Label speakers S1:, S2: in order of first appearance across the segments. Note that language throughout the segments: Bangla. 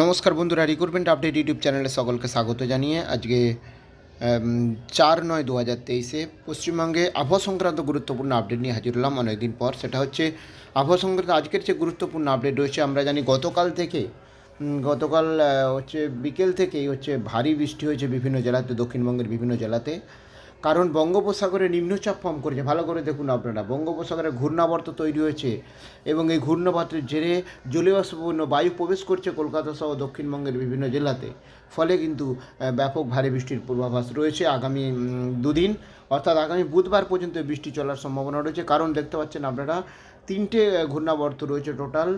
S1: নমস্কার বন্ধুরা রিক্রুটমেন্ট আপডেট ইউটিউব চ্যানেলে সকলকে স্বাগত জানিয়ে আজকে চার নয় দু হাজার তেইশে পশ্চিমবঙ্গে আবহাওয়া সংক্রান্ত গুরুত্বপূর্ণ আপডেট নিয়ে হাজির হলাম অনেকদিন পর সেটা হচ্ছে আবহাওয়া সংক্রান্ত আজকের যে গুরুত্বপূর্ণ আপডেট রয়েছে আমরা জানি গতকাল থেকে গতকাল হচ্ছে বিকেল থেকেই হচ্ছে ভারী বৃষ্টি হয়েছে বিভিন্ন জেলাতে দক্ষিণবঙ্গের বিভিন্ন জেলাতে কারণ বঙ্গোপসাগরে নিম্নচাপ ফর্ম করেছে ভালো করে দেখুন আপনারা বঙ্গোপসাগরে ঘূর্ণাবর্ত তৈরি হয়েছে এবং এই ঘূর্ণাবর্তের জেরে জলীয়বাষ্পপূর্ণ বায়ু প্রবেশ করছে কলকাতা সহ দক্ষিণবঙ্গের বিভিন্ন জেলাতে ফলে কিন্তু ব্যাপক ভারী বৃষ্টির পূর্বাভাস রয়েছে আগামী দুদিন অর্থাৎ আগামী বুধবার পর্যন্ত বৃষ্টি চলার সম্ভাবনা রয়েছে কারণ দেখতে পাচ্ছেন আপনারা তিনটে ঘূর্ণাবর্ত রয়েছে টোটাল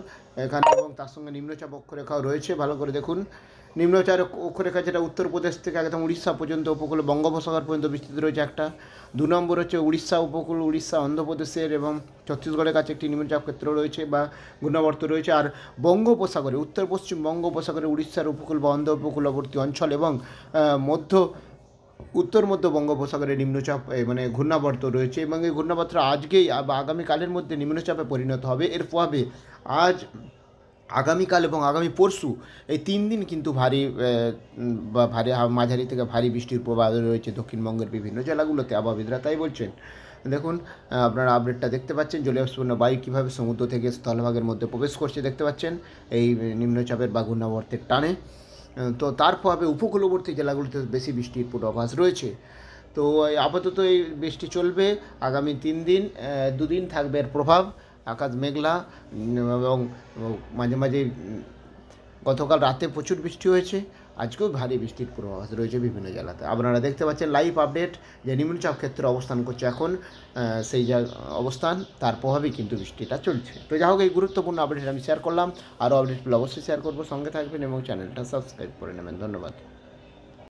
S1: এখানে এবং তার সঙ্গে নিম্নচাপ অক্ষরেখাও রয়েছে ভালো করে দেখুন নিম্নচার অক্ষরেখা যেটা উত্তরপ্রদেশ থেকে একদম উড়িষ্যা পর্যন্ত উপকূল বঙ্গোপসাগর পর্যন্ত বিস্তৃত রয়েছে একটা দু নম্বর হচ্ছে উড়িষ্যা উপকূল উড়িষ্যা অন্ধ্রপ্রদেশের এবং ছত্তিশগড়ের কাছে একটি নিম্নচাপ ক্ষেত্র রয়েছে বা ঘূর্ণাবর্ত রয়েছে আর বঙ্গোপসাগরে উত্তর পশ্চিম বঙ্গোপসাগরে উড়িষ্যার উপকূল বা অন্ধ উপকূলবর্তী অঞ্চল এবং মধ্য উত্তর মধ্য বঙ্গোপসাগরে নিম্নচাপ মানে ঘূর্ণাবর্ত রয়েছে এবং এই ঘূর্ণাবর্ত আজকেই বা আগামীকালের মধ্যে নিম্নচাপে পরিণত হবে এর প্রভাবে আজ আগামীকাল এবং আগামী পরশু এই তিন দিন কিন্তু ভারী বা ভারী মাঝারি থেকে ভারী বৃষ্টির প্রবাদ রয়েছে দক্ষিণবঙ্গের বিভিন্ন জেলাগুলোতে আবহাবিদরা তাই বলছেন দেখুন আপনারা আপডেটটা দেখতে পাচ্ছেন জলীয়স্পূর্ণ বায়ু কীভাবে সমুদ্র থেকে স্থলভাগের মধ্যে প্রবেশ করছে দেখতে পাচ্ছেন এই নিম্নচাপের বা ঘূর্ণাবর্তের টানে তো তার ফলে উপকূলবর্তী জেলাগুলিতে বেশি বৃষ্টির পূর্বাভাস রয়েছে তো আপাতত এই বৃষ্টি চলবে আগামী তিন দিন দুদিন থাকবে এর প্রভাব আকাশ মেঘলা এবং মাঝে মাঝে গতকাল রাতে প্রচুর বৃষ্টি হয়েছে আজকেও ভারী বৃষ্টির পূর্বাভাস রয়েছে বিভিন্ন জেলাতে আপনারা দেখতে পাচ্ছেন লাইভ আপডেট যে নিম্নচাপ ক্ষেত্রে অবস্থান করছে এখন সেই যা অবস্থান তার প্রভাবেই কিন্তু বৃষ্টিটা চলছে তো যা হোক এই গুরুত্বপূর্ণ আপডেট আমি শেয়ার করলাম আরও আপডেটগুলো অবশ্যই শেয়ার করবো সঙ্গে থাকবেন এবং চ্যানেলটা সাবস্ক্রাইব করে নেবেন ধন্যবাদ